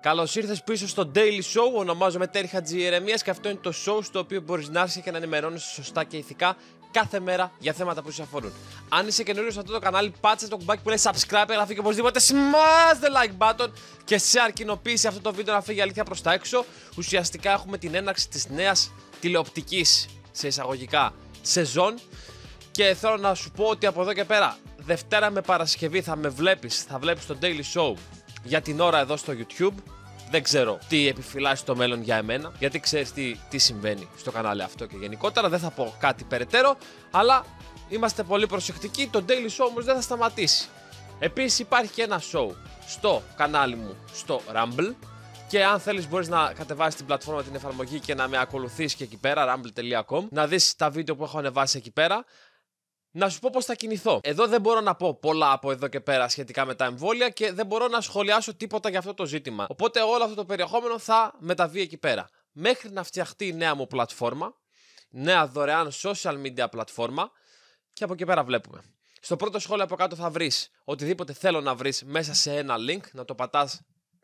Καλώς ήρθες πίσω στο Daily Show. Ονομάζομαι Τέρχα Τζιερεμία και αυτό είναι το show στο οποίο μπορείς να έρθεις και να ενημερώνεσαι σωστά και ηθικά κάθε μέρα για θέματα που σε αφορούν. Αν είσαι καινούριο σε αυτό το κανάλι, πάτσε το κουμπάκι που λέει subscribe, εγγραφή και οπωσδήποτε smash the like button και σε αρκινοποίηση αυτό το βίντεο να φύγει αλήθεια προς τα έξω. Ουσιαστικά έχουμε την έναρξη της νέας τηλεοπτικής σε εισαγωγικά σεζόν. Και θέλω να σου πω ότι από εδώ και πέρα, Δευτέρα με Παρασκευή θα με βλέπεις, θα βλέπεις το Daily Show για την ώρα εδώ στο YouTube. Δεν ξέρω τι επιφυλάσσει το μέλλον για εμένα, γιατί ξέρεις τι, τι συμβαίνει στο κανάλι αυτό και γενικότερα. Δεν θα πω κάτι περαιτέρω, αλλά είμαστε πολύ προσεκτικοί. Το Daily Show όμως δεν θα σταματήσει. Επίσης υπάρχει και ένα show στο κανάλι μου στο Rumble. Και αν θέλεις, μπορείς να κατεβάσεις την πλατφόρμα, την εφαρμογή και να με ακολουθήσει και εκεί πέρα, rumble.com, να δεις τα βίντεο που έχω ανεβάσει εκεί πέρα να σου πω πώς θα κινηθώ. Εδώ δεν μπορώ να πω πολλά από εδώ και πέρα σχετικά με τα εμβόλια και δεν μπορώ να σχολιάσω τίποτα για αυτό το ζήτημα. Οπότε όλο αυτό το περιεχόμενο θα μεταβεί εκεί πέρα. Μέχρι να φτιαχτεί η νέα μου πλατφόρμα, νέα δωρεάν social media πλατφόρμα και από εκεί πέρα βλέπουμε. Στο πρώτο σχόλιο από κάτω θα βρεις οτιδήποτε θέλω να βρεις μέσα σε ένα link, να το πατάς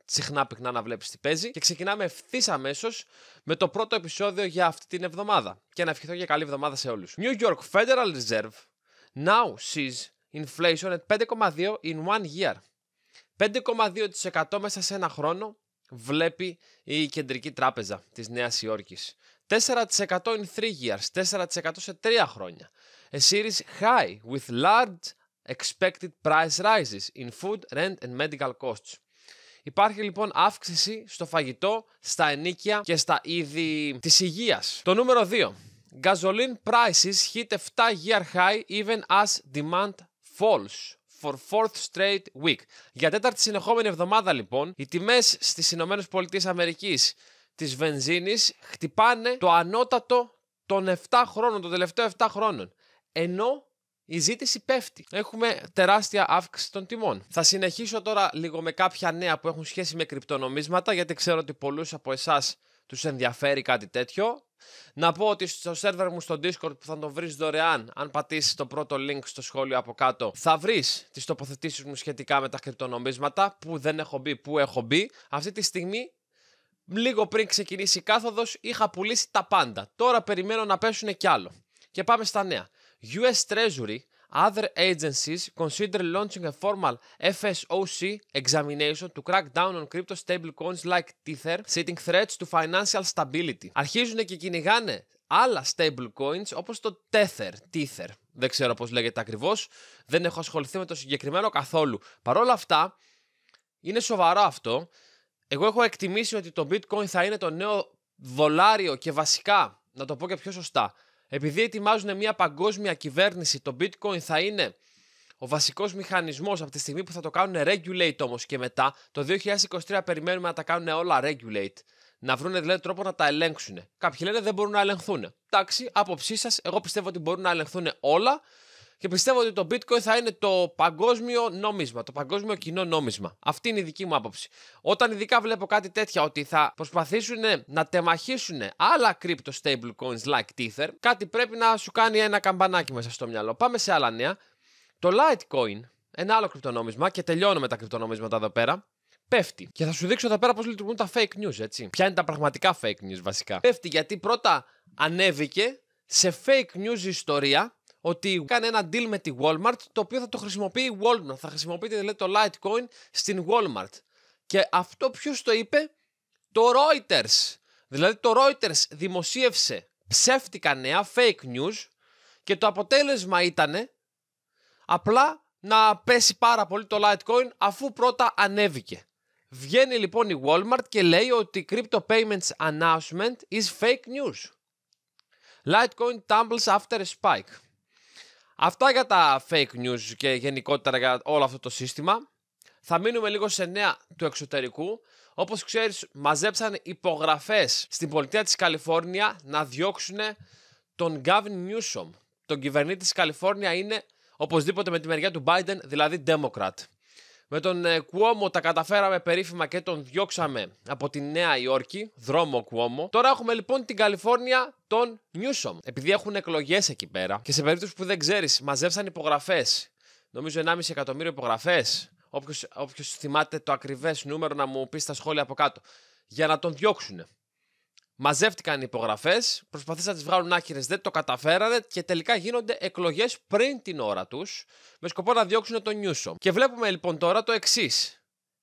συχνά πυκνά να βλέπεις τι παίζει. Και ξεκινάμε ευθύς αμέσως με το πρώτο επεισόδιο για αυτή την εβδομάδα. Και να ευχηθώ για καλή εβδομάδα σε όλους. New York Federal Reserve now sees inflation at 5,2 in one year. 5,2% μέσα σε ένα χρόνο βλέπει η Κεντρική Τράπεζα της Νέας Υόρκης. 4% in 3 years, 4% σε 3 χρόνια. A series high with large expected price rises in food, rent and medical costs. Υπάρχει λοιπόν αύξηση στο φαγητό, στα ενίκια και στα είδη της υγείας. Το νούμερο 2. Gasoline prices hit a 7 year high even as demand falls for fourth straight week. Για τέταρτη συνεχόμενη εβδομάδα λοιπόν, οι τιμές στις Ηνωμένες Πολιτείες Αμερικής της βενζίνης χτυπάνε το ανώτατο των 7 χρόνων, των τελευταίων 7 χρόνων. Ενώ η ζήτηση πέφτει. Έχουμε τεράστια αύξηση των τιμών. Θα συνεχίσω τώρα λίγο με κάποια νέα που έχουν σχέση με κρυπτονομίσματα, γιατί ξέρω ότι πολλούς από εσάς τους ενδιαφέρει κάτι τέτοιο. Να πω ότι στο σερβερ μου στο Discord που θα το βρεις δωρεάν, αν πατήσεις το πρώτο link στο σχόλιο από κάτω, θα βρεις τις τοποθετήσεις μου σχετικά με τα κρυπτονομίσματα, που δεν έχω μπει, που έχω μπει. Αυτή τη στιγμή λίγο πριν ξεκινήσει η κάθοδος είχα πουλήσει τα πάντα. Τώρα περιμένω να πέσουν κι άλλο. Και πάμε στα νέα. US Treasury Other agencies consider launching a formal FSOC examination to crack down on crypto stablecoins like Tether, setting threats to financial stability. Αρχίζουν και κυνηγάνε άλλα stablecoins όπως το Tether, Tether. Δεν ξέρω πώς λέγεται ακριβώς, δεν έχω ασχοληθεί με το συγκεκριμένο καθόλου. Παρ' όλα αυτά, είναι σοβαρό αυτό. Εγώ έχω εκτιμήσει ότι το bitcoin θα είναι το νέο δολάριο και βασικά, να το πω και πιο σωστά, επειδή ετοιμάζουν μια παγκόσμια κυβέρνηση, το bitcoin θα είναι ο βασικός μηχανισμός από τη στιγμή που θα το κάνουν regulate όμως και μετά. Το 2023 περιμένουμε να τα κάνουν όλα regulate. Να βρουν δηλαδή τρόπο να τα ελέγξουν. Κάποιοι λένε δεν μπορούν να ελεγχθούν. Εντάξει, άποψή σας, εγώ πιστεύω ότι μπορούν να ελεγχθούν όλα και πιστεύω ότι το bitcoin θα είναι το παγκόσμιο νόμισμα, το παγκόσμιο κοινό νόμισμα. Αυτή είναι η δική μου άποψη. Όταν ειδικά βλέπω κάτι τέτοια ότι θα προσπαθήσουν να τεμαχίσουν άλλα crypto stable coins like Tether, κάτι πρέπει να σου κάνει ένα καμπανάκι μέσα στο μυαλό. Πάμε σε άλλα νέα. Το Litecoin, ένα άλλο κρυπτονόμισμα και τελειώνω με τα κρυπτονόμισματα εδώ πέρα. Πέφτει. Και θα σου δείξω εδώ πέρα πώς λειτουργούν τα fake news, έτσι. Ποια είναι τα πραγματικά fake news βασικά. Πέφτει γιατί πρώτα ανέβηκε σε fake news ιστορία ότι κάνει ένα deal με τη Walmart το οποίο θα το χρησιμοποιεί η Walmart. Θα χρησιμοποιείται δηλαδή, το Litecoin στην Walmart. Και αυτό ποιος το είπε, το Reuters. Δηλαδή το Reuters δημοσίευσε ψεύτικα νέα, fake news και το αποτέλεσμα ήταν απλά να πέσει πάρα πολύ το Litecoin αφού πρώτα ανέβηκε. Βγαίνει λοιπόν η Walmart και λέει ότι crypto payments announcement is fake news. Litecoin tumbles after a spike. Αυτά για τα fake news και γενικότερα για όλο αυτό το σύστημα. Θα μείνουμε λίγο σε νέα του εξωτερικού. Όπως ξέρεις, μαζέψαν υπογραφές στην πολιτεία της Καλιφόρνια να διώξουν τον Gavin Newsom. Τον κυβερνήτη της Καλιφόρνια είναι οπωσδήποτε με τη μεριά του Biden, δηλαδή Democrat. Με τον Κουόμο ε, τα καταφέραμε περίφημα και τον διώξαμε από τη Νέα Υόρκη, δρόμο Κουόμο. Τώρα έχουμε λοιπόν την Καλιφόρνια των Νιούσομ. Επειδή έχουν εκλογές εκεί πέρα και σε περίπτωση που δεν ξέρεις, μαζεύσαν υπογραφές. Νομίζω 1,5 εκατομμύριο υπογραφές. Όποιος θυμάται το ακριβές νούμερο να μου πεις στα σχόλια από κάτω. Για να τον διώξουν. Μαζεύτηκαν οι υπογραφές, προσπαθήσαν να τις βγάλουν άκυρες, δεν το καταφέρανε και τελικά γίνονται εκλογές πριν την ώρα τους με σκοπό να διώξουν τον νιούσο. Και βλέπουμε λοιπόν τώρα το εξής.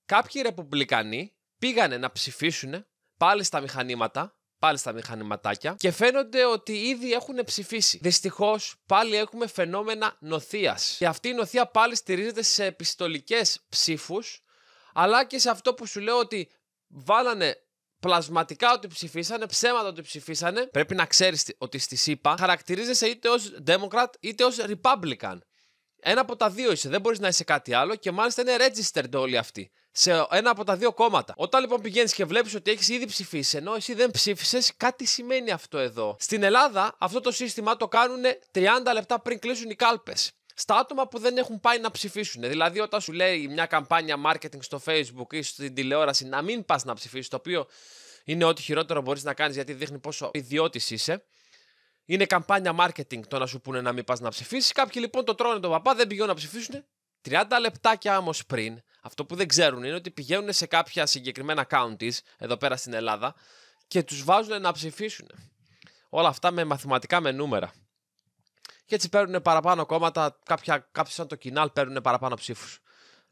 Κάποιοι Ρεπουμπλικανοί πήγανε να ψηφίσουν πάλι στα μηχανήματα, πάλι στα μηχανηματάκια και φαίνονται ότι ήδη έχουν ψηφίσει. Δυστυχώς πάλι έχουμε φαινόμενα νοθείας. Και αυτή η νοθεία πάλι στηρίζεται σε επιστολικές ψήφους, αλλά και σε αυτό που σου λέω ότι βάλανε πλασματικά ότι ψηφίσανε, ψέματα ότι ψηφίσανε. Πρέπει να ξέρεις ότι στη ΣΥΠΑ χαρακτηρίζεσαι είτε ως Democrat είτε ως Republican. Ένα από τα δύο είσαι, δεν μπορείς να είσαι κάτι άλλο και μάλιστα είναι registered όλοι αυτοί. Σε ένα από τα δύο κόμματα. Όταν λοιπόν πηγαίνεις και βλέπεις ότι έχεις ήδη ψηφίσει, ενώ εσύ δεν ψήφισες, κάτι σημαίνει αυτό εδώ. Στην Ελλάδα αυτό το σύστημα το κάνουν 30 λεπτά πριν κλείσουν οι κάλπες στα άτομα που δεν έχουν πάει να ψηφίσουν. Δηλαδή, όταν σου λέει μια καμπάνια marketing στο Facebook ή στην τηλεόραση να μην πας να ψηφίσεις, το οποίο είναι ό,τι χειρότερο μπορείς να κάνεις γιατί δείχνει πόσο ιδιώτης είσαι. Είναι καμπάνια marketing το να σου πούνε να μην πας να ψηφίσεις. Κάποιοι λοιπόν το τρώνε τον παπά, δεν πηγαίνουν να ψηφίσουν. 30 λεπτάκια όμω πριν, αυτό που δεν ξέρουν είναι ότι πηγαίνουν σε κάποια συγκεκριμένα counties εδώ πέρα στην Ελλάδα και τους βάζουν να ψηφίσουν. Όλα αυτά με μαθηματικά με νούμερα. Και έτσι παίρνουν παραπάνω κόμματα, κάποια, κάποιοι σαν το Κινάλ παίρνουν παραπάνω ψήφους.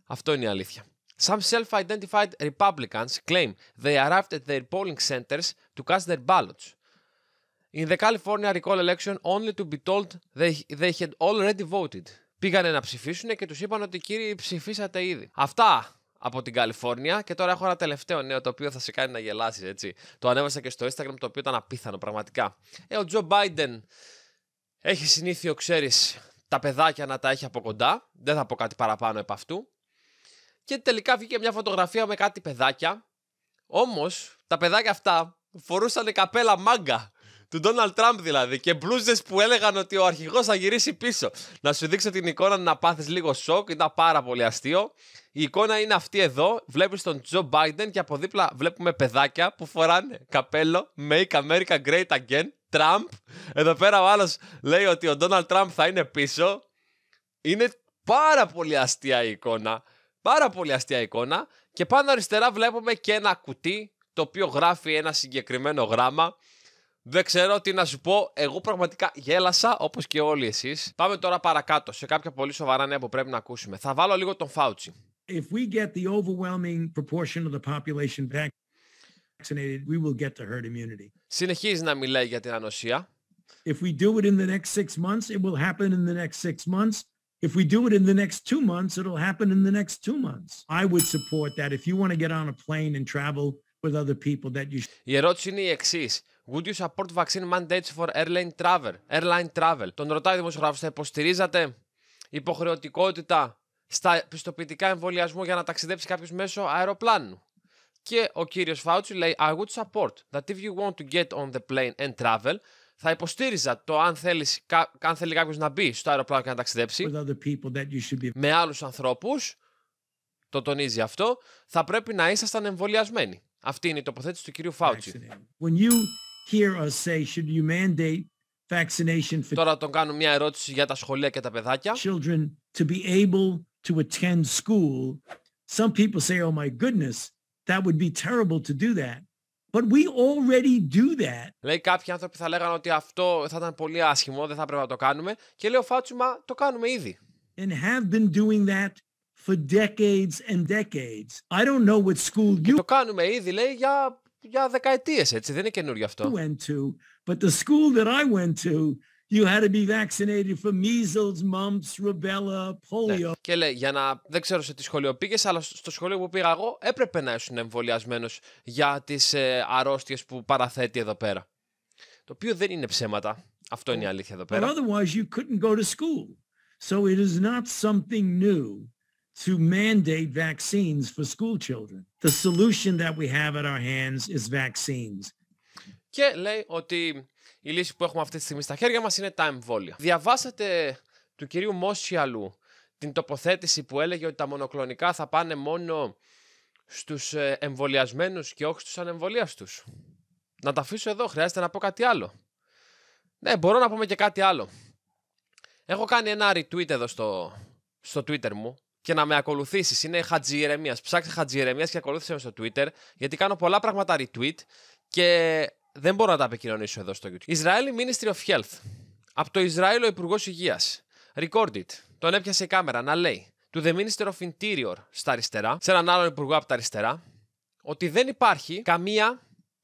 Αυτό είναι η αλήθεια. Some self-identified Republicans claim they arrived at their polling centers to cast their ballots. In the California recall election, only to be told they, they had already voted. Πήγανε να ψηφίσουν και τους είπαν ότι κύριοι ψηφίσατε ήδη. Αυτά από την Καλιφόρνια και τώρα έχω ένα τελευταίο νέο το οποίο θα σε κάνει να γελάσεις. Το ανέβασα και στο Instagram το οποίο ήταν απίθανο πραγματικά. Ε, ο Τζο Biden έχει συνήθειο, ξέρεις, τα παιδάκια να τα έχει από κοντά. Δεν θα πω κάτι παραπάνω επ' αυτού. Και τελικά βγήκε μια φωτογραφία με κάτι παιδάκια. Όμως, τα παιδάκια αυτά φορούσαν καπέλα μάγκα. Του Ντόναλτ Τραμπ δηλαδή. Και μπλούζες που έλεγαν ότι ο αρχηγός θα γυρίσει πίσω. Να σου δείξω την εικόνα να πάθεις λίγο σοκ. Ήταν πάρα πολύ αστείο. Η εικόνα είναι αυτή εδώ. Βλέπεις τον Τζο Μπάιντεν και από δίπλα βλέπουμε παιδάκια που φοράνε καπέλο Make America Great Again. Τραμπ. Εδώ πέρα ο άλλος λέει ότι ο Ντόναλτ Τραμπ θα είναι πίσω. Είναι πάρα πολύ αστεία η εικόνα. Πάρα πολύ αστεία εικόνα. Και πάνω αριστερά βλέπουμε και ένα κουτί το οποίο γράφει ένα συγκεκριμένο γράμμα. Δεν ξέρω τι να σου πω. Εγώ πραγματικά γέλασα όπως και όλοι εσείς. Πάμε τώρα παρακάτω σε κάποια πολύ σοβαρά νέα που πρέπει να ακούσουμε. Θα βάλω λίγο τον Φάουτσι. If we get the overwhelming proportion of the population back vaccinated, we will get to herd immunity. Συνεχίζει να μιλάει για την ανοσία. If we do it in the next six months, it will happen in the next six months. If we do it in the next two months, it'll happen in the next two months. I would support that. If you want to get on a plane and travel with other people, that you. Η ερώτηση είναι η εξής. Would you support vaccine mandates for airline travel? Airline travel. Τον ρωτάει δημοσιογράφος, θα υποστηρίζατε υποχρεωτικότητα στα πιστοποιητικά εμβολιασμού για να ταξιδέψει κάποιος μέσω αεροπλάνου. Και ο κύριος Φάουτσι λέει I would support that if you want to get on the plane and travel θα υποστήριζα το αν, θέλεις, κα, αν θέλει κάποιος να μπει στο αεροπλάνο και να ταξιδέψει be... με άλλους ανθρώπους, το τονίζει αυτό, θα πρέπει να ήσασταν εμβολιασμένοι. Αυτή είναι η τοποθέτηση του κυρίου Φάουτσι. Τώρα τον κάνω μια ερώτηση για τα σχολεία και τα παιδάκια. Children to be able to attend school. Some people say, oh my goodness, That would be terrible to do that. But we already do that. Λέει κάποιοι άνθρωποι θα λέγανε ότι αυτό θα ήταν πολύ άσχημο, δεν θα πρέπει να το κάνουμε. Και λέω Φάτσου, μα το κάνουμε ήδη. And have been doing that for decades and decades. I don't know what school you... Και το κάνουμε ήδη, λέει, για, για δεκαετίες, έτσι. Δεν είναι καινούριο αυτό. Went to, but the school that I went to You had to be vaccinated for measles, mumps, rubella, polio. Ναι. Και λέει, για να. Δεν ξέρω σε τι σχολείο πήγες, αλλά στο σχολείο που πήγα εγώ έπρεπε να ήσουν εμβολιασμένος για τις ε, αρρώστιες που παραθέτει εδώ πέρα. Το οποίο δεν είναι ψέματα. Αυτό είναι η αλήθεια εδώ πέρα. But otherwise you couldn't go to school. So it is not something new to mandate vaccines for school children. The solution that we have at our hands is vaccines. Και λέει ότι η λύση που έχουμε αυτή τη στιγμή στα χέρια μας είναι τα εμβόλια. Διαβάσατε του κυρίου Μόσιαλου την τοποθέτηση που έλεγε ότι τα μονοκλονικά θα πάνε μόνο στους ε, εμβολιασμένους και όχι στους ανεμβολίαστους. Να τα αφήσω εδώ, χρειάζεται να πω κάτι άλλο. Ναι, μπορώ να πω και κάτι άλλο. Έχω κάνει ένα retweet εδώ στο, στο Twitter μου και να με ακολουθήσεις. Είναι Χατζιερεμία. Ψάξε Χατζιερεμία και ακολούθησε με στο Twitter, γιατί κάνω πολλά πράγματα retweet και δεν μπορώ να τα επικοινωνήσω εδώ στο YouTube. Ισραήλ Ministry of Health. Από το Ισραήλ ο Υπουργός Υγείας. recorded, Τον έπιασε η κάμερα να λέει του The Minister of Interior στα αριστερά, σε έναν άλλον υπουργό από τα αριστερά, ότι δεν υπάρχει καμία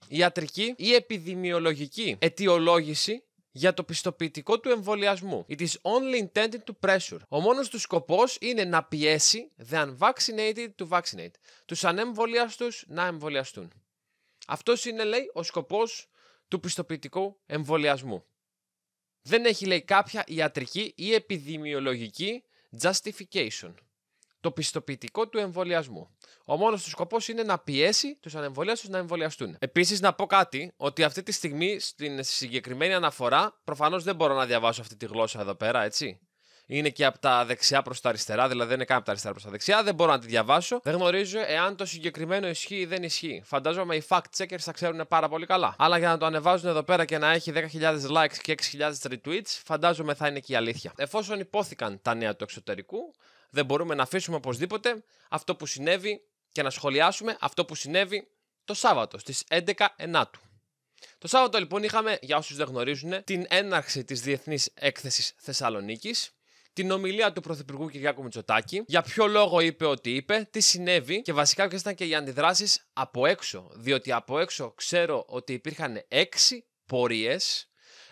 ιατρική ή επιδημιολογική αιτιολόγηση για το πιστοποιητικό του εμβολιασμού. It is only intended to pressure. Ο μόνος του σκοπός είναι να πιέσει the unvaccinated to vaccinate. Τους ανεμβολιαστούς να εμβολιαστούν. Αυτός είναι, λέει, ο σκοπός του πιστοποιητικού εμβολιασμού. Δεν έχει, λέει, κάποια ιατρική ή επιδημιολογική justification. Το πιστοποιητικό του εμβολιασμού. Ο μόνος του σκοπός είναι να πιέσει τους ανεμβολίαστου να εμβολιαστούν. Επίσης, να πω κάτι ότι αυτή τη στιγμή στην συγκεκριμένη αναφορά, προφανώς δεν μπορώ να διαβάσω αυτή τη γλώσσα εδώ πέρα, έτσι είναι και από τα δεξιά προς τα αριστερά, δηλαδή δεν είναι καν από τα αριστερά προς τα δεξιά. Δεν μπορώ να τη διαβάσω. Δεν γνωρίζω εάν το συγκεκριμένο ισχύει ή δεν ισχύει. Φαντάζομαι οι fact checkers θα ξέρουν πάρα πολύ καλά. Αλλά για να το ανεβάζουν εδώ πέρα και να έχει 10.000 likes και 6.000 retweets, φαντάζομαι θα είναι και η αλήθεια. Εφόσον υπόθηκαν τα νέα του εξωτερικού, δεν μπορούμε να αφήσουμε οπωσδήποτε αυτό που συνέβη και να σχολιάσουμε αυτό που συνέβη το Σάββατο στις 11 Ενάτου. Το Σάββατο λοιπόν είχαμε, για όσους δεν γνωρίζουν, την έναρξη της Διεθνής Έκθεσης Θεσσαλονίκης, την ομιλία του Πρωθυπουργού Κυριάκου Μητσοτάκη, για ποιο λόγο είπε ότι είπε, τι συνέβη και βασικά ποιες ήταν και οι αντιδράσεις από έξω. Διότι από έξω ξέρω ότι υπήρχαν έξι πορείες.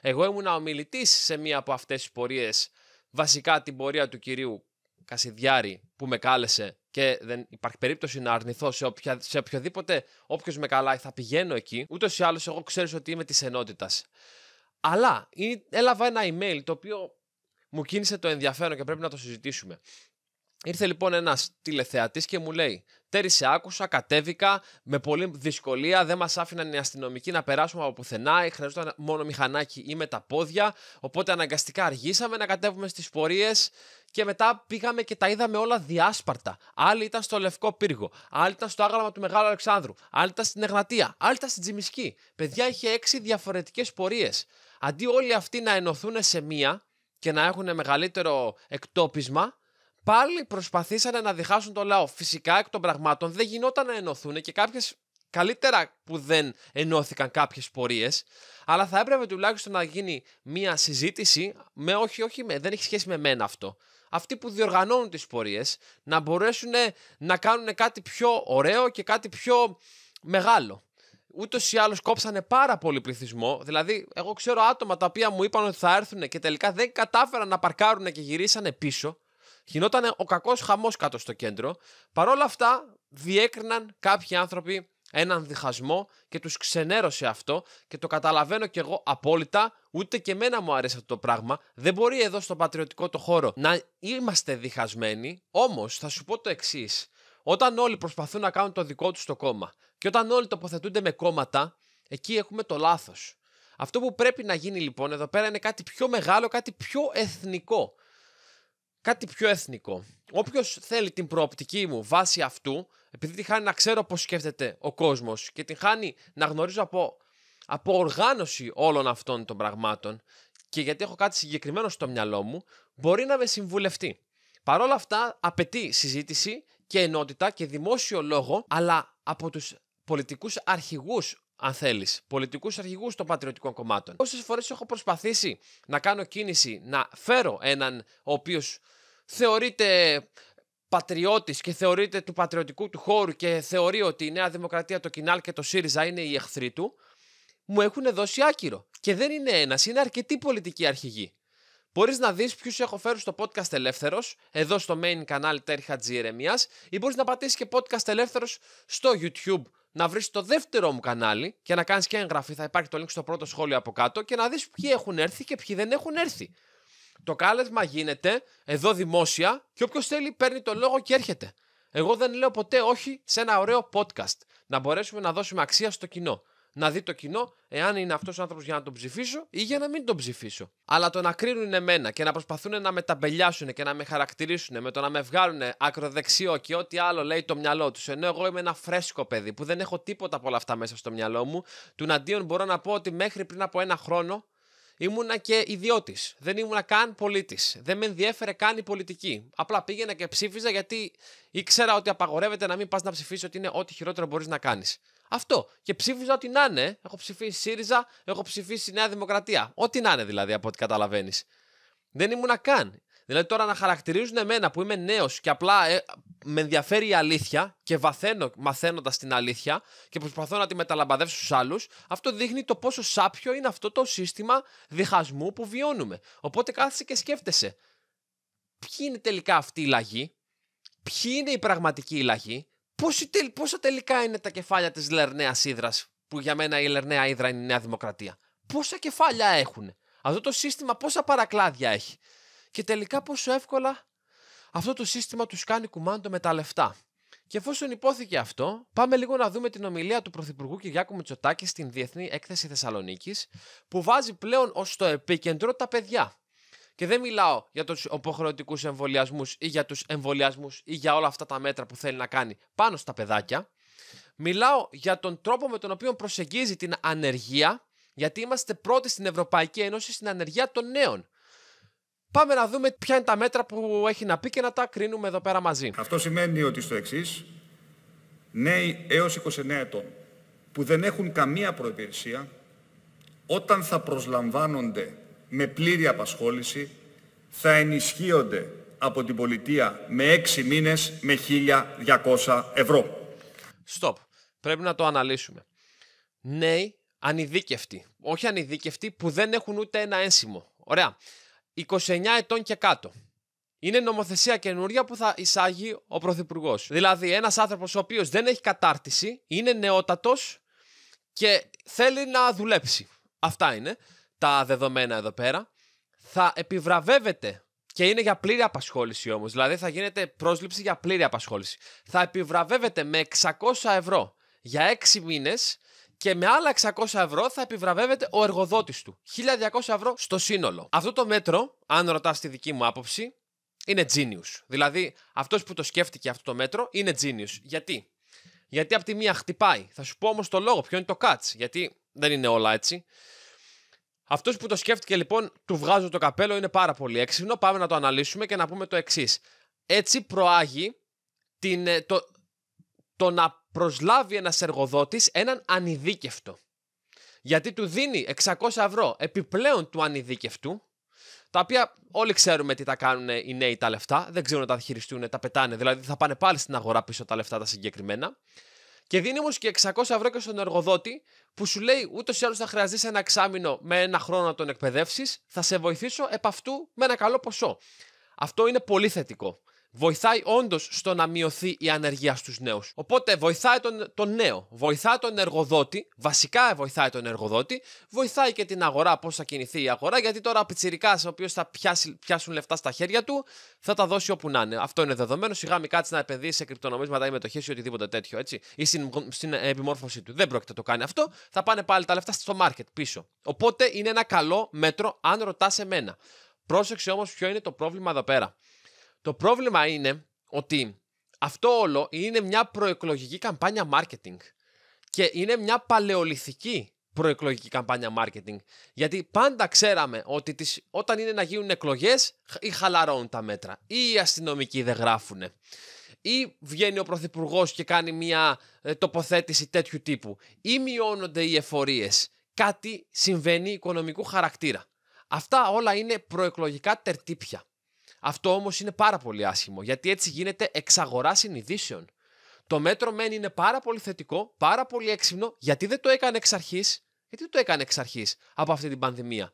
Εγώ ήμουν ομιλητής σε μία από αυτές τις πορείες, βασικά την πορεία του κυρίου Κασιδιάρη που με κάλεσε και δεν υπάρχει περίπτωση να αρνηθώ σε, οποια, σε οποιοδήποτε όποιος με καλάει θα πηγαίνω εκεί. Ούτως ή άλλως, εγώ ξέρω ότι είμαι της ενότητας. Αλλά έλαβα ένα email το οποίο μου κίνησε το ενδιαφέρον και πρέπει να το συζητήσουμε. Ήρθε λοιπόν ένας τηλεθεατής και μου λέει: Τέρι, σε άκουσα, κατέβηκα με πολύ δυσκολία. Δεν μας άφηναν οι αστυνομικοί να περάσουμε από πουθενά. Χρειαζόταν μόνο μηχανάκι ή με τα πόδια. Οπότε αναγκαστικά αργήσαμε να κατέβουμε στις πορείες. Και μετά πήγαμε και τα είδαμε όλα διάσπαρτα. Άλλοι ήταν στο Λευκό Πύργο, άλλοι ήταν στο Άγραμμα του Μεγάλου Αλεξάνδρου, άλλοι ήταν στην Εγνατία, άλλοι ήταν στην Τζιμισκή. Παιδιά είχε έξι διαφορετικές πορείες. Αντί όλοι αυτοί να ενωθούν σε μία, και να έχουν μεγαλύτερο εκτόπισμα, πάλι προσπαθήσανε να διχάσουν το λαό. Φυσικά εκ των πραγμάτων δεν γινόταν να ενωθούν και κάποιες καλύτερα που δεν ενώθηκαν κάποιες πορείες, αλλά θα έπρεπε τουλάχιστον να γίνει μια συζήτηση με όχι, όχι, με, δεν έχει σχέση με μένα αυτό. Αυτοί που διοργανώνουν τις πορείες να μπορέσουν να κάνουν κάτι πιο ωραίο και κάτι πιο μεγάλο ούτως ή άλλως κόψανε πάρα πολύ πληθυσμό. Δηλαδή, εγώ ξέρω άτομα τα οποία μου είπαν ότι θα έρθουν και τελικά δεν κατάφεραν να παρκάρουν και γυρίσανε πίσω. Γινόταν ο κακός χαμός κάτω στο κέντρο. Παρ' όλα αυτά, διέκριναν κάποιοι άνθρωποι έναν διχασμό και τους ξενέρωσε αυτό και το καταλαβαίνω κι εγώ απόλυτα. Ούτε και εμένα μου αρέσει αυτό το πράγμα. Δεν μπορεί εδώ στο πατριωτικό το χώρο να είμαστε διχασμένοι. Όμως, θα σου πω το εξής. Όταν όλοι προσπαθούν να κάνουν το δικό τους το κόμμα και όταν όλοι τοποθετούνται με κόμματα, εκεί έχουμε το λάθος. Αυτό που πρέπει να γίνει λοιπόν εδώ πέρα είναι κάτι πιο μεγάλο, κάτι πιο εθνικό. Κάτι πιο εθνικό. Όποιος θέλει την προοπτική μου βάσει αυτού, επειδή τη χάνει να ξέρω πώς σκέφτεται ο κόσμος και την χάνει να γνωρίζω από, από οργάνωση όλων αυτών των πραγμάτων και γιατί έχω κάτι συγκεκριμένο στο μυαλό μου, μπορεί να με συμβουλευτεί. Παρ' όλα αυτά, απαιτεί συζήτηση και ενότητα και δημόσιο λόγο, αλλά από τους πολιτικούς αρχηγούς αν θέλεις, πολιτικούς αρχηγούς των πατριωτικών κομμάτων. Όσες φορές έχω προσπαθήσει να κάνω κίνηση να φέρω έναν ο οποίος θεωρείται πατριώτης και θεωρείται του πατριωτικού του χώρου και θεωρεί ότι η Νέα Δημοκρατία, το Κινάλ και το ΣΥΡΙΖΑ είναι οι εχθροί του, μου έχουν δώσει άκυρο. Και δεν είναι ένας, είναι αρκετοί πολιτικοί αρχηγοί. Μπορείς να δεις ποιους έχω φέρει στο podcast ελεύθερος, εδώ στο main κανάλι Τέρχα Τζιερεμία, ή μπορείς να πατήσεις και podcast ελεύθερος στο YouTube να βρεις το δεύτερο μου κανάλι και να κάνεις και εγγραφή. Θα υπάρχει το link στο πρώτο σχόλιο από κάτω και να δεις ποιοι έχουν έρθει και ποιοι δεν έχουν έρθει. Το κάλεσμα γίνεται εδώ δημόσια και όποιος θέλει παίρνει το λόγο και έρχεται. Εγώ δεν λέω ποτέ όχι σε ένα ωραίο podcast. Να μπορέσουμε να δώσουμε αξία στο κοινό να δει το κοινό εάν είναι αυτός ο άνθρωπος για να τον ψηφίσω ή για να μην τον ψηφίσω. Αλλά το να κρίνουν εμένα και να προσπαθούν να με ταμπελιάσουν και να με χαρακτηρίσουν με το να με βγάλουν ακροδεξιό και ό,τι άλλο λέει το μυαλό τους, ενώ εγώ είμαι ένα φρέσκο παιδί που δεν έχω τίποτα από όλα αυτά μέσα στο μυαλό μου, του αντίον μπορώ να πω ότι μέχρι πριν από ένα χρόνο ήμουνα και ιδιώτης. Δεν ήμουνα καν πολίτης. Δεν με ενδιέφερε καν η πολιτική. Απλά πήγαινα και ψήφιζα γιατί ήξερα ότι απαγορεύεται να μην πας να ψηφίσεις ότι είναι ό,τι χειρότερο μπορείς να κάνεις. Αυτό. Και ψήφιζα ό,τι να είναι. Έχω ψηφίσει ΣΥΡΙΖΑ, έχω ψηφίσει Νέα Δημοκρατία. Ό,τι να είναι δηλαδή, από ό,τι καταλαβαίνεις. Δεν ήμουν καν. Δηλαδή τώρα να χαρακτηρίζουν εμένα που είμαι νέος και απλά ε, με ενδιαφέρει η αλήθεια και βαθαίνω μαθαίνοντας την αλήθεια και προσπαθώ να τη μεταλαμπαδεύσω στους άλλους, αυτό δείχνει το πόσο σάπιο είναι αυτό το σύστημα διχασμού που βιώνουμε. Οπότε κάθεσαι και σκέφτεσαι. Ποιοι είναι τελικά αυτή η λαγή, ποιοι είναι η πραγματική λαγή, πόσα τελικά είναι τα κεφάλια της Λερναίας Ήδρας, που για μένα η Λερναία Ήδρα είναι η Νέα Δημοκρατία. Πόσα κεφάλια έχουν. Αυτό το σύστημα πόσα παρακλάδια έχει. Και τελικά πόσο εύκολα αυτό το σύστημα τους κάνει κουμάντο με τα λεφτά. Και εφόσον υπόθηκε αυτό, πάμε λίγο να δούμε την ομιλία του Πρωθυπουργού Κυριάκου Μητσοτάκη στην Διεθνή Έκθεση Θεσσαλονίκης, που βάζει πλέον ως το επίκεντρο τα παιδιά. Και δεν μιλάω για τους υποχρεωτικούς εμβολιασμούς ή για τους εμβολιασμούς ή για όλα αυτά τα μέτρα που θέλει να κάνει πάνω στα παιδάκια. Μιλάω για τον τρόπο με τον οποίο προσεγγίζει την ανεργία, γιατί είμαστε πρώτοι στην Ευρωπαϊκή Ένωση στην ανεργία των νέων. Πάμε να δούμε ποια είναι τα μέτρα που έχει να πει και να τα κρίνουμε εδώ πέρα μαζί. Αυτό σημαίνει ότι στο εξής, νέοι έως 29 ετών που δεν έχουν καμία προϋπηρεσία, όταν θα προσλαμβάνονται με πλήρη απασχόληση θα ενισχύονται από την πολιτεία με 6 μήνες με 1.200 ευρώ. Στοπ. Πρέπει να το αναλύσουμε. Νέοι ανειδίκευτοι. Όχι ανειδίκευτοι που δεν έχουν ούτε ένα ένσημο. Ωραία. 29 ετών και κάτω. Είναι νομοθεσία καινούρια που θα εισάγει ο Πρωθυπουργός. Δηλαδή, ένας άνθρωπος ο οποίος δεν έχει κατάρτιση, είναι νεότατος και θέλει να δουλέψει. Αυτά είναι τα δεδομένα εδώ πέρα, θα επιβραβεύεται. Και είναι για πλήρη απασχόληση όμως Δηλαδή θα γίνεται πρόσληψη για πλήρη απασχόληση. Θα επιβραβεύεται με 600 ευρώ για 6 μήνες και με άλλα 600 ευρώ θα επιβραβεύεται ο εργοδότης του. 1200 ευρώ στο σύνολο. Αυτό το μέτρο, αν ρωτάς τη δική μου άποψη, είναι genius. Δηλαδή, αυτός που το σκέφτηκε αυτό το μέτρο είναι genius. Γιατί? Γιατί από τη μία χτυπάει. Θα σου πω όμως το λόγο, ποιο είναι το catch. Γιατί δεν είναι όλα έτσι. Αυτός που το σκέφτηκε λοιπόν, του βγάζω το καπέλο, είναι πάρα πολύ έξυπνο. Πάμε να το αναλύσουμε και να πούμε το εξής. Έτσι προάγει την, ε, το, το να προσλάβει ένας εργοδότης έναν ανειδίκευτο. Γιατί του δίνει 600 ευρώ επιπλέον του ανειδίκευτου, τα οποία όλοι ξέρουμε τι τα κάνουν οι νέοι τα λεφτά, δεν ξέρουν να τα χειριστούν, τα πετάνε, δηλαδή θα πάνε πάλι στην αγορά πίσω τα λεφτά τα συγκεκριμένα. Και δίνει όμως και 600 ευρώ και στον εργοδότη που σου λέει ούτως ή άλλως θα χρειαστεί ένα εξάμεινο με ένα χρόνο να τον εκπαιδεύσεις, θα σε βοηθήσω επ' αυτού με ένα καλό ποσό. Αυτό είναι πολύ θετικό βοηθάει όντως στο να μειωθεί η ανεργία στους νέους. Οπότε βοηθάει τον, τον νέο, βοηθάει τον εργοδότη, βασικά βοηθάει τον εργοδότη, βοηθάει και την αγορά, πώς θα κινηθεί η αγορά, γιατί τώρα πιτσυρικά, ο οποίος θα πιάσουν λεφτά στα χέρια του, θα τα δώσει όπου να είναι. Αυτό είναι δεδομένο. Σιγά μην κάτσει να επενδύσει σε κρυπτονομίσματα ή μετοχές ή οτιδήποτε τέτοιο, έτσι, ή στην, στην επιμόρφωσή του. Δεν πρόκειται το κάνει αυτό. Θα πάνε πάλι τα λεφτά στο market πίσω. Οπότε είναι ένα καλό μέτρο αν ρωτάς εμένα. Πρόσεξε όμως ποιο είναι το πρόβλημα εδώ πέρα. Το πρόβλημα είναι ότι αυτό όλο είναι μια προεκλογική καμπάνια marketing. Και είναι μια παλαιοληθική προεκλογική καμπάνια marketing. Γιατί πάντα ξέραμε ότι τις, όταν είναι να γίνουν εκλογές ή χαλαρώνουν τα μέτρα ή οι αστυνομικοί δεν γράφουν ή βγαίνει ο Πρωθυπουργός και κάνει μια ε, τοποθέτηση τέτοιου τύπου ή μειώνονται οι εφορίες. Κάτι συμβαίνει οικονομικού χαρακτήρα. Αυτά όλα είναι προεκλογικά τερτύπια. Αυτό όμως είναι πάρα πολύ άσχημο, γιατί έτσι γίνεται εξαγορά συνειδήσεων. Το μέτρο μεν είναι πάρα πολύ θετικό, πάρα πολύ έξυπνο, γιατί δεν το έκανε εξ αρχής. Γιατί δεν το έκανε εξ αρχής από αυτή την πανδημία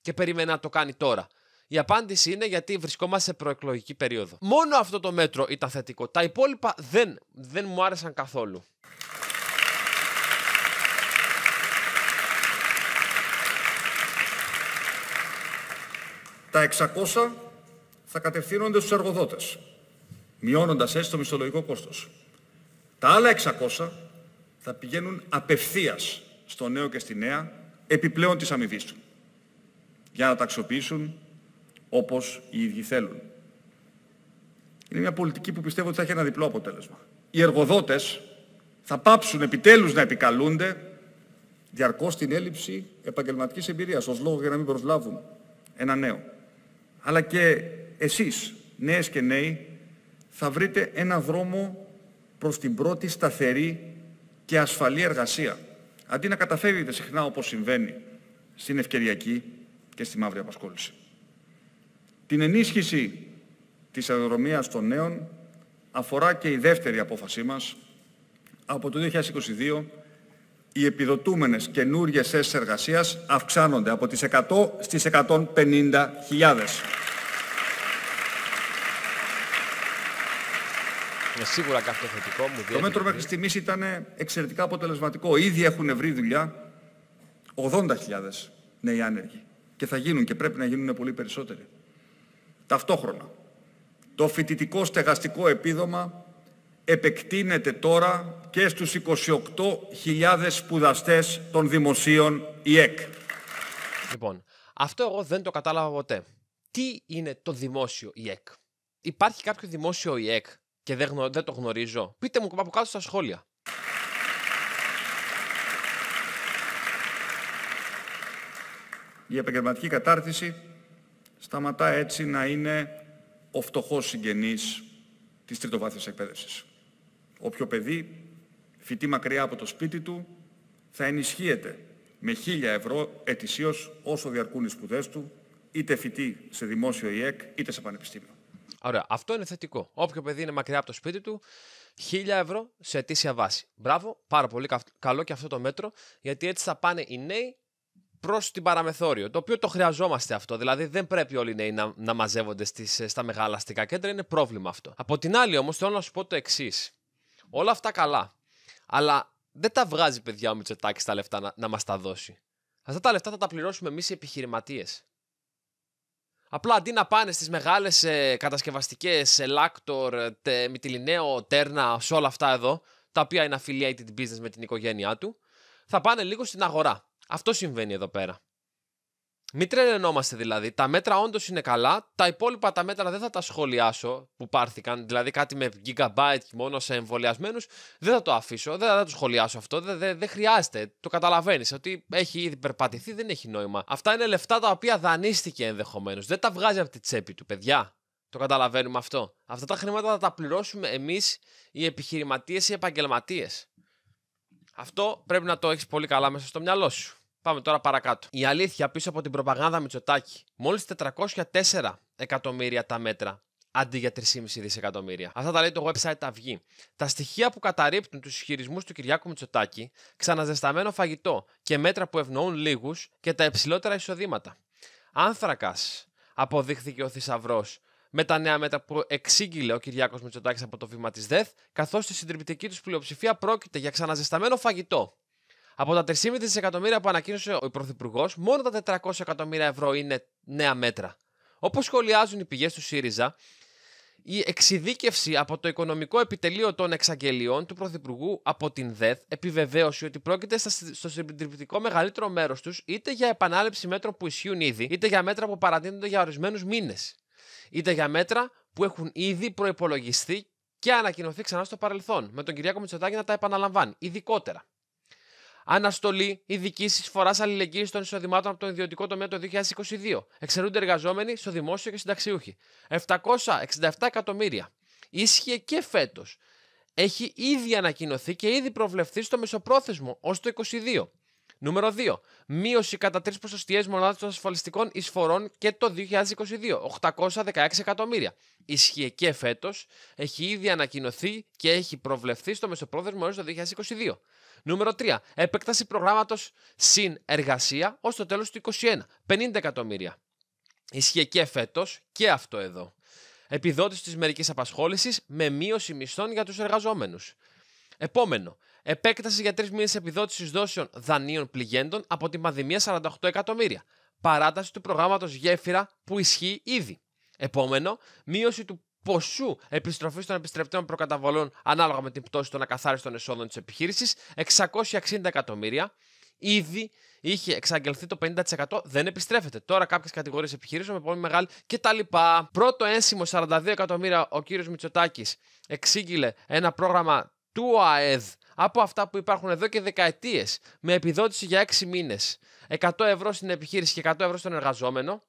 και περίμενα να το κάνει τώρα. Η απάντηση είναι γιατί βρισκόμαστε σε προεκλογική περίοδο. Μόνο αυτό το μέτρο ήταν θετικό. Τα υπόλοιπα δεν, δεν μου άρεσαν καθόλου. Τα 600 θα κατευθύνονται στους εργοδότες, μειώνοντας έτσι το μισθολογικό κόστος. Τα άλλα 600 θα πηγαίνουν απευθείας στο νέο και στη νέα, επιπλέον της αμοιβής τους, για να τα αξιοποιήσουν όπως οι ίδιοι θέλουν. Είναι μια πολιτική που πιστεύω ότι θα έχει ένα διπλό αποτέλεσμα. Οι εργοδότες θα πάψουν επιτέλους να επικαλούνται διαρκώς την έλλειψη επαγγελματικής εμπειρίας ως λόγο για να μην προσλάβουν ένα νέο. Αλλά και εσείς, νέες και νέοι, θα βρείτε ένα δρόμο προς την πρώτη σταθερή και ασφαλή εργασία. Αντί να καταφεύγετε συχνά όπως συμβαίνει στην ευκαιριακή και στη μαύρη απασχόληση. Την ενίσχυση της αεροδρομίας των νέων αφορά και η δεύτερη απόφασή μας. Από το 2022 οι επιδοτούμενες καινούριες θέσεις εργασίας αυξάνονται από τις 100 στις 150.000. σίγουρα το μέτρο μέχρι στιγμής ήταν εξαιρετικά αποτελεσματικό. Ήδη έχουν βρει δουλειά 80.000 νέοι άνεργοι. Και θα γίνουν και πρέπει να γίνουν πολύ περισσότεροι. Ταυτόχρονα, το φοιτητικό στεγαστικό επίδομα επεκτείνεται τώρα και στους 28.000 σπουδαστές των δημοσίων ΙΕΚ. Λοιπόν, αυτό εγώ δεν το κατάλαβα ποτέ. Τι είναι το δημόσιο ΙΕΚ. Υπάρχει κάποιο δημόσιο ΙΕΚ και δεν, το γνωρίζω, πείτε μου από κάτω στα σχόλια. Η επαγγελματική κατάρτιση σταματά έτσι να είναι ο φτωχός συγγενής της τριτοβάθμιας εκπαίδευσης. Όποιο παιδί φοιτεί μακριά από το σπίτι του θα ενισχύεται με 1.000 ευρώ ετησίως όσο διαρκούν οι σπουδές του, είτε φοιτεί σε δημόσιο ΙΕΚ είτε σε πανεπιστήμιο. Ωραία. Αυτό είναι θετικό. Όποιο παιδί είναι μακριά από το σπίτι του, 1000 ευρώ σε αιτήσια βάση. Μπράβο, πάρα πολύ καλό και αυτό το μέτρο, γιατί έτσι θα πάνε οι νέοι προς την παραμεθόριο. Το οποίο το χρειαζόμαστε αυτό. Δηλαδή δεν πρέπει όλοι οι νέοι να, να μαζεύονται στις, στα μεγάλα αστικά κέντρα. Είναι πρόβλημα αυτό. Από την άλλη όμως θέλω να σου πω το εξής. Όλα αυτά καλά. Αλλά δεν τα βγάζει παιδιά ο Μητσοτάκη τα λεφτά να, να μας τα δώσει. Αυτά τα λεφτά θα τα πληρώσουμε εμείς οι επιχειρηματίες. Απλά αντί να πάνε στις μεγάλες ε, κατασκευαστικές, σε ε, τε, Μιτιλινέο, Τέρνα, σε όλα αυτά εδώ, τα οποία είναι affiliated business με την οικογένειά του, θα πάνε λίγο στην αγορά. Αυτό συμβαίνει εδώ πέρα. Μην τρελαινόμαστε δηλαδή. Τα μέτρα όντως είναι καλά. Τα υπόλοιπα τα μέτρα δεν θα τα σχολιάσω που πάρθηκαν. Δηλαδή κάτι με gigabyte μόνο σε εμβολιασμένους. Δεν θα το αφήσω. Δεν θα το σχολιάσω αυτό. Δεν, δεν, δεν χρειάζεται. Το καταλαβαίνεις ότι έχει ήδη περπατηθεί. Δεν έχει νόημα. Αυτά είναι λεφτά τα οποία δανείστηκε ενδεχομένως. Δεν τα βγάζει από τη τσέπη του, παιδιά. Το καταλαβαίνουμε αυτό. Αυτά τα χρήματα θα τα πληρώσουμε εμείς οι επιχειρηματίες ή οι επαγγελματίες. Αυτό πρέπει να το έχεις πολύ καλά μέσα στο μυαλό σου. Πάμε τώρα παρακάτω. Η αλήθεια πίσω από την προπαγάνδα Μητσοτάκη. Μόλις 404 εκατομμύρια τα μέτρα αντί για 3,5 δισεκατομμύρια. Αυτά τα λέει το website Αυγή. Τα στοιχεία που καταρρύπτουν τους ισχυρισμούς του Κυριάκου Μητσοτάκη, ξαναζεσταμένο φαγητό και μέτρα που ευνοούν λίγους και τα υψηλότερα εισοδήματα. Άνθρακας αποδείχθηκε ο θησαυρός με τα νέα μέτρα που εξήγηλε ο Κυριάκος Μητσοτάκης από το βήμα της ΔΕΘ, καθώς στη συντριπτική τους πλειοψηφία πρόκειται για ξαναζεσταμένο φαγητό. Από τα 3,5 δισεκατομμύρια που ανακοίνωσε ο Πρωθυπουργός, μόνο τα 400 εκατομμύρια ευρώ είναι νέα μέτρα. Όπως σχολιάζουν οι πηγές του ΣΥΡΙΖΑ, η εξειδίκευση από το οικονομικό επιτελείο των εξαγγελιών του Πρωθυπουργού από την ΔΕΘ επιβεβαίωσε ότι πρόκειται στο συντριπτικό μεγαλύτερο μέρος τους είτε για επανάληψη μέτρων που ισχύουν ήδη, είτε για μέτρα που παρατείνονται για ορισμένους μήνες, είτε για μέτρα που έχουν ήδη προπολογιστεί και ανακοινωθεί ξανά στο παρελθόν, με τον Κυριάκο Μητσοτάκη να τα επαναλαμβάνει, ειδικότερα. Αναστολή ειδική εισφορά αλληλεγγύης των εισοδημάτων από τον ιδιωτικό τομέα το 2022. Εξαιρούνται εργαζόμενοι στο δημόσιο και συνταξιούχοι. 767 εκατομμύρια. Ίσχυε και φέτος. Έχει ήδη ανακοινωθεί και ήδη προβλεφθεί στο μεσοπρόθεσμο ως το 2022. Νούμερο 2. Μείωση κατά τρεις ποσοστιαίες μονάδε των ασφαλιστικών εισφορών και το 2022. 816 εκατομμύρια. Ισχύει και φέτος. Έχει ήδη ανακοινωθεί και έχει προβλεφθεί στο μεσοπρόθεσμο έως το 2022. Νούμερο 3. Επέκταση προγράμματος συνεργασία ως το τέλος του 2021. 50 εκατομμύρια. Ισχύει και φέτος και αυτό εδώ. Επιδότηση της μερικής απασχόλησης με μείωση μισθών για τους εργαζόμενους. Επόμενο. Επέκταση για τρεις μήνες επιδότησης δόσεων δανείων πληγέντων από την πανδημία 48 εκατομμύρια. Παράταση του προγράμματος γέφυρα που ισχύει ήδη. Επόμενο, μείωση του ποσού επιστροφής των επιστρεπτών προκαταβολών ανάλογα με την πτώση των ακαθάριστων εσόδων της επιχείρησης 660 εκατομμύρια. Ήδη είχε εξαγγελθεί το 50%, δεν επιστρέφεται. Τώρα κάποιες κατηγορίες επιχειρήσεων με πολύ μεγάλη κτλ. Πρώτο ένσημο 42 εκατομμύρια ο κύριος Μητσοτάκης εξήγηλε ένα πρόγραμμα του ΑΕΔ από αυτά που υπάρχουν εδώ και δεκαετίες με επιδότηση για 6 μήνε. 100 ευρώ στην επιχείρηση και 100 ευρώ στον εργαζόμενο.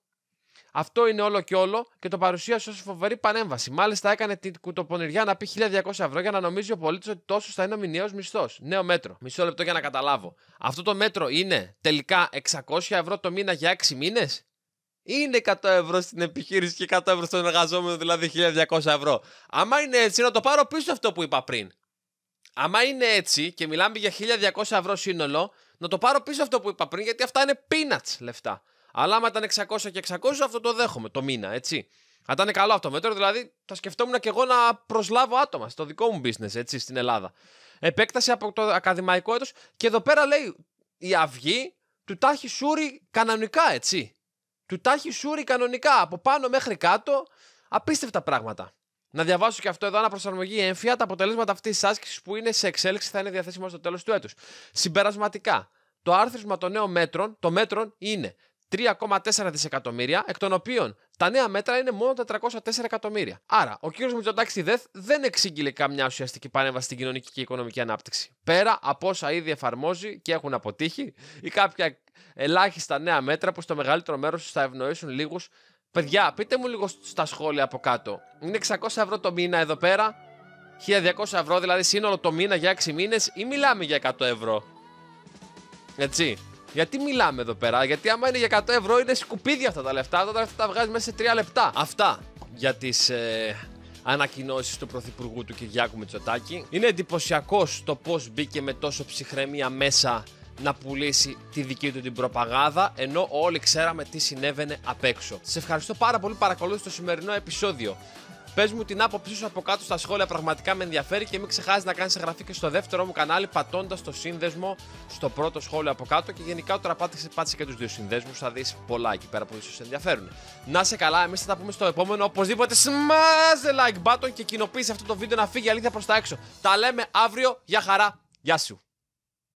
Αυτό είναι όλο και όλο και το παρουσίασε ως φοβερή πανέμβαση. Μάλιστα έκανε την κουτοπονηριά να πει 1200 ευρώ για να νομίζει ο πολίτης ότι τόσο θα είναι ο μηνιαίος μισθός. Νέο μέτρο. Μισό λεπτό για να καταλάβω. Αυτό το μέτρο είναι τελικά 600 ευρώ το μήνα για 6 μήνες. Είναι 100 ευρώ στην επιχείρηση και 100 ευρώ στον εργαζόμενο, δηλαδή 1200 ευρώ. Άμα είναι έτσι, να το πάρω πίσω αυτό που είπα πριν. Άμα είναι έτσι και μιλάμε για 1200 ευρώ σύνολο, να το πάρω πίσω αυτό που είπα πριν, γιατί αυτά είναι peanuts λεφτά. Αλλά άμα ήταν 600 και 600, αυτό το δέχομαι το μήνα, έτσι. Αν ήταν καλό αυτό το μέτρο, δηλαδή θα σκεφτόμουν και εγώ να προσλάβω άτομα στο δικό μου business, έτσι, στην Ελλάδα. Επέκταση από το ακαδημαϊκό έτος και εδώ πέρα λέει η αυγή του τάχει σούρι κανονικά, έτσι. Του τάχει σούρι κανονικά, από πάνω μέχρι κάτω, απίστευτα πράγματα. Να διαβάσω και αυτό εδώ προσαρμογή έμφυα. Τα αποτελέσματα αυτής της άσκησης που είναι σε εξέλιξη θα είναι διαθέσιμα στο τέλος του έτους. Συμπερασματικά, το άρθρισμα των νέων μέτρων, το μέτρων είναι 3,4 δισεκατομμύρια, εκ των οποίων τα νέα μέτρα είναι μόνο τα 304 εκατομμύρια. Άρα, ο κύριος Μητσοτάξη στη ΔΕΘ δεν εξήγηλε καμιά ουσιαστική παρέμβαση στην κοινωνική και οικονομική ανάπτυξη. Πέρα από όσα ήδη εφαρμόζει και έχουν αποτύχει, ή κάποια ελάχιστα νέα μέτρα που στο μεγαλύτερο μέρος θα ευνοήσουν λίγους. Παιδιά, πείτε μου λίγο στα σχόλια από κάτω. Είναι 600 ευρώ το μήνα εδώ πέρα, 1200 ευρώ δηλαδή σύνολο το μήνα για 6 μήνες, ή μιλάμε για 100 ευρώ. Έτσι. Γιατί μιλάμε εδώ πέρα, γιατί άμα είναι για 100 ευρώ είναι σκουπίδια αυτά τα λεφτά, τα λεφτά τα βγάζει μέσα σε 3 λεπτά. Αυτά για τις ε, ανακοινώσεις του Πρωθυπουργού του Κυριάκου Μητσοτάκη. Είναι εντυπωσιακό το πώς μπήκε με τόσο ψυχραιμία μέσα να πουλήσει τη δική του την προπαγάδα, ενώ όλοι ξέραμε τι συνέβαινε απ' έξω. Σε ευχαριστώ πάρα πολύ που παρακολούθησε το σημερινό επεισόδιο. Πες μου την άποψή σου από κάτω στα σχόλια, πραγματικά με ενδιαφέρει και μην ξεχάσεις να κάνεις εγγραφή και στο δεύτερο μου κανάλι, πατώντας το σύνδεσμο στο πρώτο σχόλιο από κάτω. Και γενικά όταν πάτησες, πάτησες και τους δύο συνδέσμους, θα δεις πολλά εκεί πέρα που ίσως ενδιαφέρουν. Να σε καλά, εμείς θα τα πούμε στο επόμενο. Οπωσδήποτε, smash like button και κοινοποίησε αυτό το βίντεο να φύγει αλήθεια προς τα έξω. Τα λέμε αύριο, για χαρά, γεια σου.